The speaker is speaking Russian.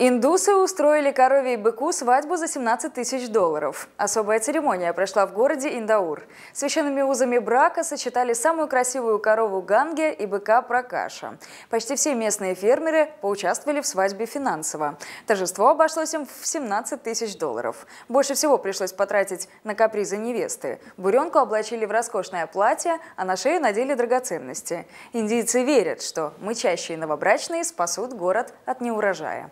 Индусы устроили корове и быку свадьбу за 17 тысяч долларов. Особая церемония прошла в городе Индаур. Священными узами брака сочетали самую красивую корову Ганге и быка Пракаша. Почти все местные фермеры поучаствовали в свадьбе финансово. Торжество обошлось им в 17 тысяч долларов. Больше всего пришлось потратить на капризы невесты. Буренку облачили в роскошное платье, а на шею надели драгоценности. Индийцы верят, что мычащие новобрачные спасут город от неурожая.